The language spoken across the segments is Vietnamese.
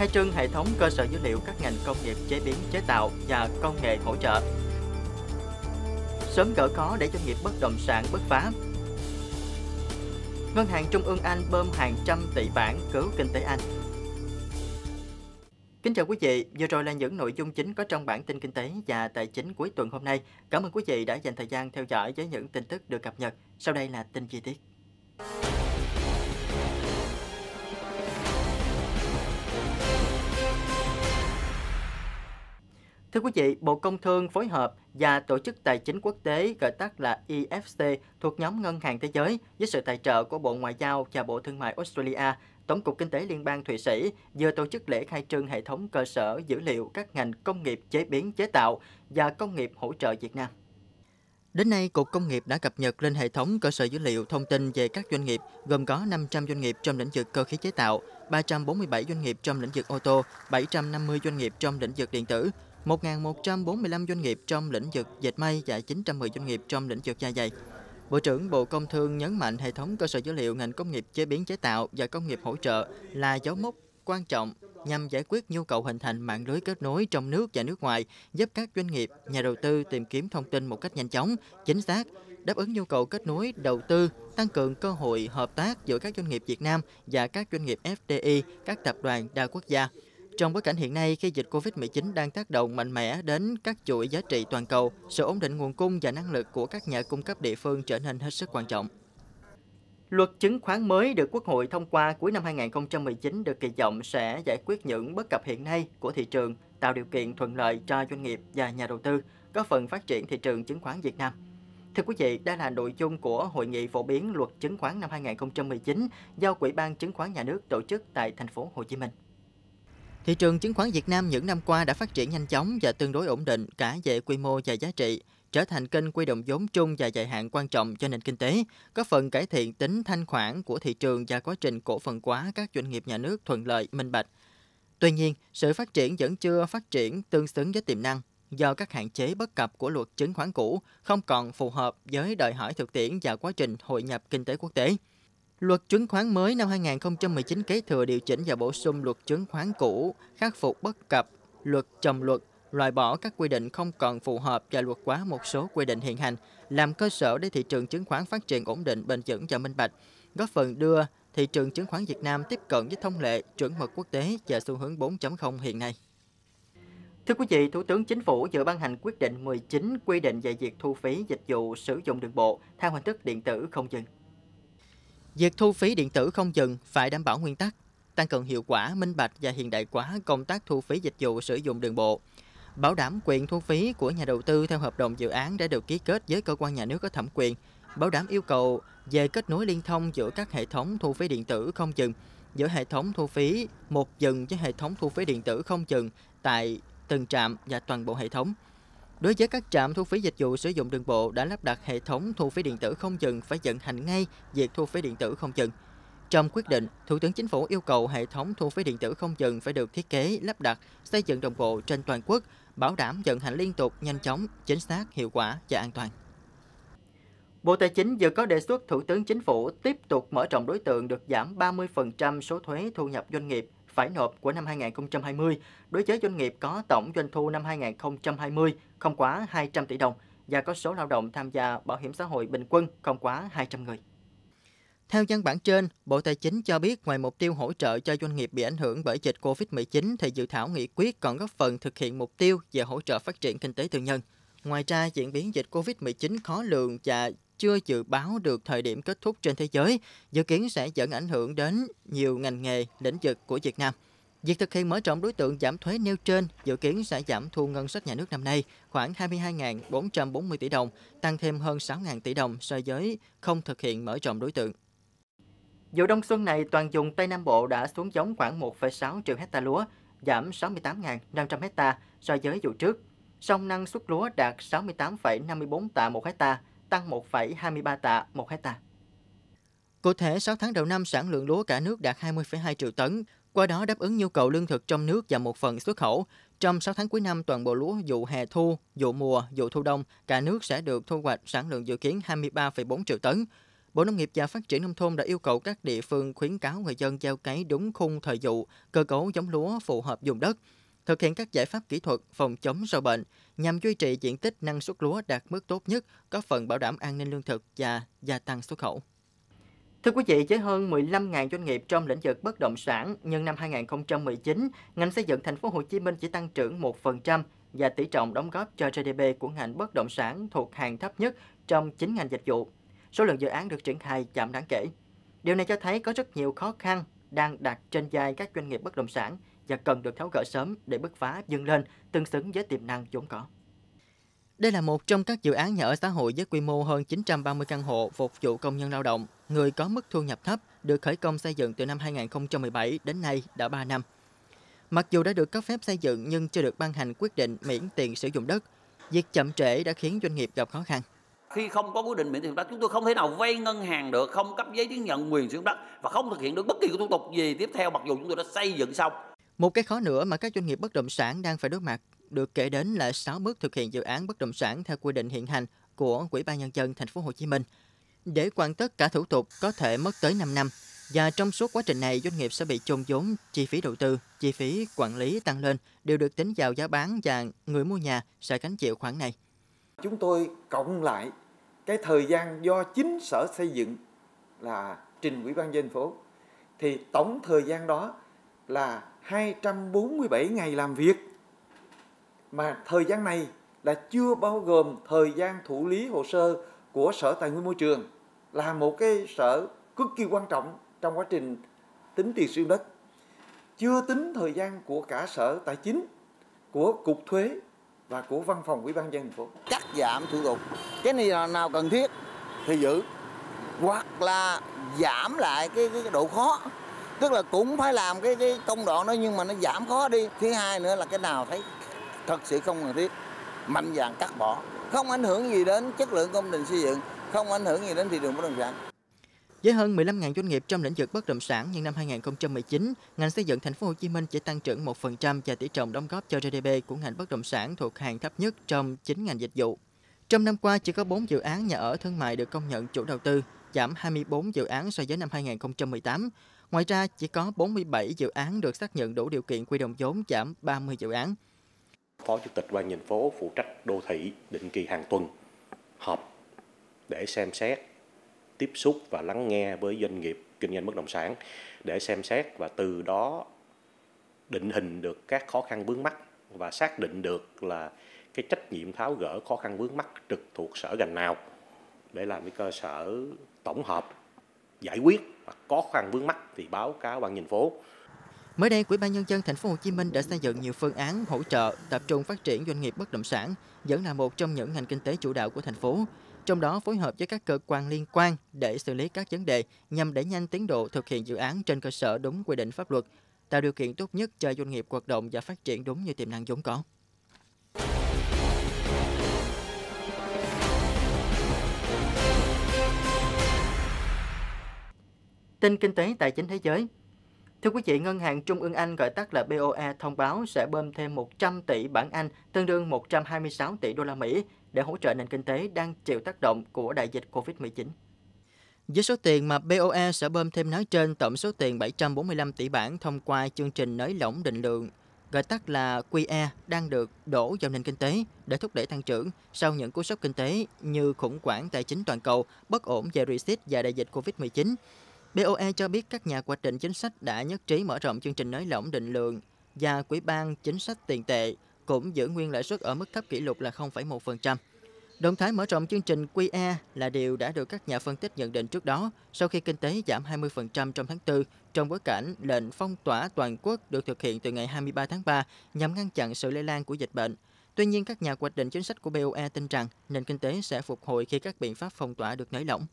khai trương hệ thống cơ sở dữ liệu các ngành công nghiệp chế biến chế tạo và công nghệ hỗ trợ. Sớm gỡ khó để doanh nghiệp bất động sản bứt phá. Ngân hàng Trung ương Anh bơm hàng trăm tỷ bảng cứu kinh tế Anh. Kính chào quý vị, vừa rồi là những nội dung chính có trong bản tin kinh tế và tài chính cuối tuần hôm nay. Cảm ơn quý vị đã dành thời gian theo dõi với những tin tức được cập nhật. Sau đây là tin chi tiết. Thưa quý vị, Bộ Công Thương phối hợp và Tổ chức Tài chính Quốc tế gọi tắt là EFC thuộc nhóm Ngân hàng Thế giới với sự tài trợ của Bộ Ngoại giao và Bộ Thương mại Australia, Tổng cục Kinh tế Liên bang Thụy Sĩ vừa tổ chức lễ khai trương hệ thống cơ sở dữ liệu các ngành công nghiệp chế biến chế tạo và công nghiệp hỗ trợ Việt Nam. Đến nay, Cục Công nghiệp đã cập nhật lên hệ thống cơ sở dữ liệu thông tin về các doanh nghiệp, gồm có 500 doanh nghiệp trong lĩnh vực cơ khí chế tạo, 347 doanh nghiệp trong lĩnh vực ô tô, 750 doanh nghiệp trong lĩnh vực điện tử, 1.145 doanh nghiệp trong lĩnh vực dệt may và 910 doanh nghiệp trong lĩnh vực da dày. Bộ trưởng Bộ Công Thương nhấn mạnh hệ thống cơ sở dữ liệu ngành công nghiệp chế biến chế tạo và công nghiệp hỗ trợ là dấu mốc quan trọng nhằm giải quyết nhu cầu hình thành mạng lưới kết nối trong nước và nước ngoài, giúp các doanh nghiệp, nhà đầu tư tìm kiếm thông tin một cách nhanh chóng, chính xác, đáp ứng nhu cầu kết nối đầu tư, tăng cường cơ hội hợp tác giữa các doanh nghiệp Việt Nam và các doanh nghiệp FDI, các tập đoàn đa quốc gia. Trong bối cảnh hiện nay, khi dịch Covid-19 đang tác động mạnh mẽ đến các chuỗi giá trị toàn cầu, sự ổn định nguồn cung và năng lực của các nhà cung cấp địa phương trở nên hết sức quan trọng. Luật chứng khoán mới được Quốc hội thông qua cuối năm 2019 được kỳ vọng sẽ giải quyết những bất cập hiện nay của thị trường, tạo điều kiện thuận lợi cho doanh nghiệp và nhà đầu tư, góp phần phát triển thị trường chứng khoán Việt Nam. Thưa quý vị, đây là nội dung của hội nghị phổ biến luật chứng khoán năm 2019 do Ủy ban chứng khoán nhà nước tổ chức tại thành phố Hồ Chí Minh. Thị trường chứng khoán Việt Nam những năm qua đã phát triển nhanh chóng và tương đối ổn định cả về quy mô và giá trị, trở thành kênh quy động vốn chung và dài hạn quan trọng cho nền kinh tế, có phần cải thiện tính thanh khoản của thị trường và quá trình cổ phần hóa các doanh nghiệp nhà nước thuận lợi, minh bạch. Tuy nhiên, sự phát triển vẫn chưa phát triển tương xứng với tiềm năng do các hạn chế bất cập của luật chứng khoán cũ không còn phù hợp với đòi hỏi thực tiễn và quá trình hội nhập kinh tế quốc tế. Luật chứng khoán mới năm 2019 kế thừa điều chỉnh và bổ sung luật chứng khoán cũ, khắc phục bất cập, luật trầm luật, loại bỏ các quy định không còn phù hợp và luật quá một số quy định hiện hành, làm cơ sở để thị trường chứng khoán phát triển ổn định, bền vững và minh bạch, góp phần đưa thị trường chứng khoán Việt Nam tiếp cận với thông lệ, chuẩn mực quốc tế và xu hướng 4.0 hiện nay. Thưa quý vị, Thủ tướng Chính phủ vừa ban hành quyết định 19 quy định về việc thu phí dịch vụ sử dụng đường bộ theo hình thức điện tử không dừng. Việc thu phí điện tử không dừng phải đảm bảo nguyên tắc, tăng cường hiệu quả, minh bạch và hiện đại hóa công tác thu phí dịch vụ sử dụng đường bộ, bảo đảm quyền thu phí của nhà đầu tư theo hợp đồng dự án đã được ký kết với cơ quan nhà nước có thẩm quyền, bảo đảm yêu cầu về kết nối liên thông giữa các hệ thống thu phí điện tử không dừng, giữa hệ thống thu phí một dừng với hệ thống thu phí điện tử không dừng tại từng trạm và toàn bộ hệ thống. Đối với các trạm thu phí dịch vụ sử dụng đường bộ đã lắp đặt hệ thống thu phí điện tử không dừng phải vận hành ngay việc thu phí điện tử không dừng. Trong quyết định, Thủ tướng Chính phủ yêu cầu hệ thống thu phí điện tử không dừng phải được thiết kế, lắp đặt, xây dựng đồng bộ trên toàn quốc, bảo đảm vận hành liên tục, nhanh chóng, chính xác, hiệu quả và an toàn. Bộ Tài chính vừa có đề xuất Thủ tướng Chính phủ tiếp tục mở rộng đối tượng được giảm 30% số thuế thu nhập doanh nghiệp phải nộp của năm 2020 đối với doanh nghiệp có tổng doanh thu năm 2020 không quá 200 tỷ đồng và có số lao động tham gia bảo hiểm xã hội bình quân không quá 200 người. Theo văn bản trên, Bộ Tài chính cho biết ngoài mục tiêu hỗ trợ cho doanh nghiệp bị ảnh hưởng bởi dịch COVID-19 thì dự thảo nghị quyết còn góp phần thực hiện mục tiêu về hỗ trợ phát triển kinh tế tư nhân. Ngoài ra, diễn biến dịch COVID-19 khó lường và chưa dự báo được thời điểm kết thúc trên thế giới, dự kiến sẽ dẫn ảnh hưởng đến nhiều ngành nghề, lĩnh vực của Việt Nam. Việc thực hiện mở rộng đối tượng giảm thuế nêu trên dự kiến sẽ giảm thu ngân sách nhà nước năm nay khoảng 22.440 tỷ đồng, tăng thêm hơn 6.000 tỷ đồng so với không thực hiện mở rộng đối tượng. Vụ đông xuân này, toàn vùng Tây Nam Bộ đã xuống giống khoảng 1,6 triệu hecta lúa, giảm 68.500 hecta so với vụ trước. Song năng suất lúa đạt 68,54 tạ một hecta, tăng 1,23 tạ 1 hecta. Cụ thể, 6 tháng đầu năm sản lượng lúa cả nước đạt 20,2 triệu tấn, qua đó đáp ứng nhu cầu lương thực trong nước và một phần xuất khẩu. Trong 6 tháng cuối năm, toàn bộ lúa vụ hè thu, vụ mùa, vụ thu đông, cả nước sẽ được thu hoạch sản lượng dự kiến 23,4 triệu tấn. Bộ Nông nghiệp và Phát triển Nông thôn đã yêu cầu các địa phương khuyến cáo người dân gieo cấy đúng khung thời vụ, cơ cấu giống lúa phù hợp dùng đất – thực hiện các giải pháp kỹ thuật phòng chống sâu bệnh nhằm duy trì diện tích năng suất lúa đạt mức tốt nhất, có phần bảo đảm an ninh lương thực và gia tăng xuất khẩu. Thưa quý vị, với hơn 15.000 doanh nghiệp trong lĩnh vực bất động sản, nhưng năm 2019, ngành xây dựng thành phố Hồ Chí Minh chỉ tăng trưởng 1% và tỷ trọng đóng góp cho GDP của ngành bất động sản thuộc hàng thấp nhất trong 9 ngành dịch vụ. Số lượng dự án được triển khai giảm đáng kể. Điều này cho thấy có rất nhiều khó khăn đang đặt trên vai các doanh nghiệp bất động sản và cần được tháo gỡ sớm để bứt phá dâng lên tương xứng với tiềm năng vốn có. Đây là một trong các dự án nhà ở xã hội với quy mô hơn 930 căn hộ phục vụ công nhân lao động, người có mức thu nhập thấp, được khởi công xây dựng từ năm 2017 đến nay đã 3 năm. Mặc dù đã được cấp phép xây dựng nhưng chưa được ban hành quyết định miễn tiền sử dụng đất, việc chậm trễ đã khiến doanh nghiệp gặp khó khăn. Khi không có quyết định miễn tiền sử dụng đất, chúng tôi không thể nào vay ngân hàng được, không cấp giấy chứng nhận quyền sử dụng đất và không thực hiện được bất kỳ thủ tục gì tiếp theo mặc dù chúng tôi đã xây dựng xong. Một cái khó nữa mà các doanh nghiệp bất động sản đang phải đối mặt được kể đến là 6 bước thực hiện dự án bất động sản theo quy định hiện hành của quỹ ban nhân dân thành phố Hồ Chí Minh. Để hoàn tất cả thủ tục có thể mất tới 5 năm và trong suốt quá trình này doanh nghiệp sẽ bị chôn vốn, chi phí đầu tư, chi phí quản lý tăng lên đều được tính vào giá bán và người mua nhà sẽ gánh chịu khoản này. Chúng tôi cộng lại cái thời gian do chính sở xây dựng là trình quỹ ban dân phố thì tổng thời gian đó là 247 ngày làm việc. Mà thời gian này là chưa bao gồm thời gian thủ lý hồ sơ của Sở Tài nguyên Môi trường là một cái sở cực kỳ quan trọng trong quá trình tính tiền sử đất. Chưa tính thời gian của cả Sở Tài chính, của Cục Thuế và của Văn phòng Ủy ban dân thành phố. Cắt giảm thủ tục, cái này là nào cần thiết thì giữ hoặc là giảm lại cái, cái độ khó tức là cũng phải làm cái, cái công đoạn đó nhưng mà nó giảm khó đi thứ hai nữa là cái nào thấy thật sự không cần thiết mạnh dạng cắt bỏ không ảnh hưởng gì đến chất lượng công trình xây dựng không ảnh hưởng gì đến thị trường bất động sản với hơn 15.000 doanh nghiệp trong lĩnh vực bất động sản nhưng năm 2019, ngành xây dựng thành phố Hồ Chí Minh chỉ tăng trưởng 1% và tỷ trọng đóng góp cho GDP của ngành bất động sản thuộc hàng thấp nhất trong 9 ngành dịch vụ. Trong năm qua chỉ có 4 dự án nhà ở thương mại được công nhận chủ đầu tư, giảm 24 dự án so với năm 2018. Ngoài ra, chỉ có 47 dự án được xác nhận đủ điều kiện quy động vốn giảm 30 dự án. Phó Chủ tịch Ban nhân phố phụ trách đô thị định kỳ hàng tuần họp để xem xét, tiếp xúc và lắng nghe với doanh nghiệp kinh doanh bất động sản để xem xét và từ đó định hình được các khó khăn vướng mắt và xác định được là cái trách nhiệm tháo gỡ khó khăn vướng mắt trực thuộc sở ngành nào để làm cái cơ sở tổng hợp giải quyết hoặc có khó khăn vướng mắt thì báo cáo ban thành phố. Mới đây, Ủy ban nhân dân thành phố Hồ Chí Minh đã xây dựng nhiều phương án hỗ trợ tập trung phát triển doanh nghiệp bất động sản, vẫn là một trong những ngành kinh tế chủ đạo của thành phố. Trong đó phối hợp với các cơ quan liên quan để xử lý các vấn đề nhằm đẩy nhanh tiến độ thực hiện dự án trên cơ sở đúng quy định pháp luật, tạo điều kiện tốt nhất cho doanh nghiệp hoạt động và phát triển đúng như tiềm năng vốn có. Tin kinh tế tài chính thế giới Thưa quý vị, Ngân hàng Trung ương Anh gọi tắt là BOE thông báo sẽ bơm thêm 100 tỷ bảng Anh, tương đương 126 tỷ đô la Mỹ để hỗ trợ nền kinh tế đang chịu tác động của đại dịch COVID-19. Với số tiền mà BOE sẽ bơm thêm nói trên, tổng số tiền 745 tỷ bảng thông qua chương trình nới lỏng định lượng, gọi tắt là QE, đang được đổ vào nền kinh tế để thúc đẩy tăng trưởng sau những cú sốc kinh tế như khủng hoảng tài chính toàn cầu, bất ổn về Brexit và đại dịch COVID-19. BOE cho biết các nhà hoạch định chính sách đã nhất trí mở rộng chương trình nới lỏng định lượng và quỹ ban chính sách tiền tệ cũng giữ nguyên lãi suất ở mức thấp kỷ lục là 0,1%. Động thái mở rộng chương trình QE là điều đã được các nhà phân tích nhận định trước đó sau khi kinh tế giảm 20% trong tháng 4 trong bối cảnh lệnh phong tỏa toàn quốc được thực hiện từ ngày 23 tháng 3 nhằm ngăn chặn sự lây lan của dịch bệnh. Tuy nhiên, các nhà hoạch định chính sách của BOE tin rằng nền kinh tế sẽ phục hồi khi các biện pháp phong tỏa được nới lỏng.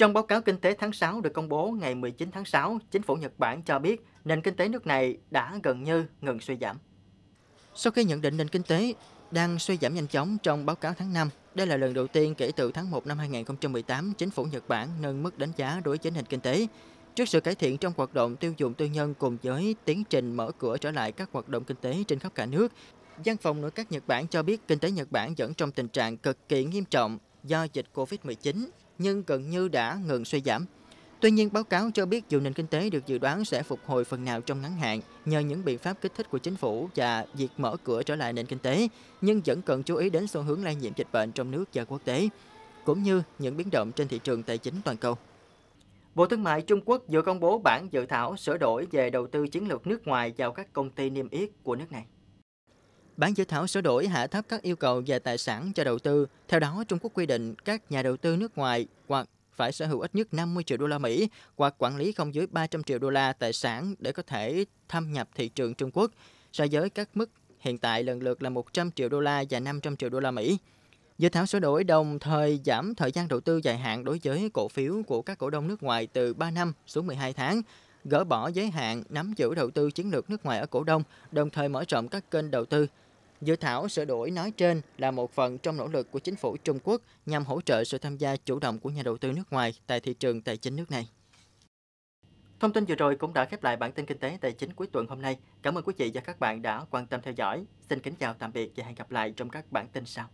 Trong báo cáo kinh tế tháng 6 được công bố ngày 19 tháng 6, chính phủ Nhật Bản cho biết nền kinh tế nước này đã gần như ngừng suy giảm. Sau khi nhận định nền kinh tế đang suy giảm nhanh chóng trong báo cáo tháng 5, đây là lần đầu tiên kể từ tháng 1 năm 2018, chính phủ Nhật Bản nâng mức đánh giá đối với nền kinh tế. Trước sự cải thiện trong hoạt động tiêu dùng tư nhân cùng với tiến trình mở cửa trở lại các hoạt động kinh tế trên khắp cả nước, Văn phòng nội các Nhật Bản cho biết kinh tế Nhật Bản vẫn trong tình trạng cực kỳ nghiêm trọng do dịch COVID-19 nhưng gần như đã ngừng suy giảm. Tuy nhiên, báo cáo cho biết dù nền kinh tế được dự đoán sẽ phục hồi phần nào trong ngắn hạn nhờ những biện pháp kích thích của chính phủ và việc mở cửa trở lại nền kinh tế, nhưng vẫn cần chú ý đến xu hướng lây nhiễm dịch bệnh trong nước và quốc tế, cũng như những biến động trên thị trường tài chính toàn cầu. Bộ Thương mại Trung Quốc vừa công bố bản dự thảo sửa đổi về đầu tư chiến lược nước ngoài vào các công ty niêm yết của nước này. Bản dự thảo sửa đổi hạ thấp các yêu cầu về tài sản cho đầu tư. Theo đó, Trung Quốc quy định các nhà đầu tư nước ngoài hoặc phải sở hữu ít nhất 50 triệu đô la Mỹ hoặc quản lý không dưới 300 triệu đô la tài sản để có thể thâm nhập thị trường Trung Quốc so với các mức hiện tại lần lượt là 100 triệu đô la và 500 triệu đô la Mỹ. Dự thảo sửa đổi đồng thời giảm thời gian đầu tư dài hạn đối với cổ phiếu của các cổ đông nước ngoài từ 3 năm xuống 12 tháng, gỡ bỏ giới hạn nắm giữ đầu tư chiến lược nước ngoài ở cổ đông, đồng thời mở rộng các kênh đầu tư Dự thảo sửa đổi nói trên là một phần trong nỗ lực của chính phủ Trung Quốc nhằm hỗ trợ sự tham gia chủ động của nhà đầu tư nước ngoài tại thị trường tài chính nước này. Thông tin vừa rồi cũng đã khép lại bản tin kinh tế tài chính cuối tuần hôm nay. Cảm ơn quý vị và các bạn đã quan tâm theo dõi. Xin kính chào tạm biệt và hẹn gặp lại trong các bản tin sau.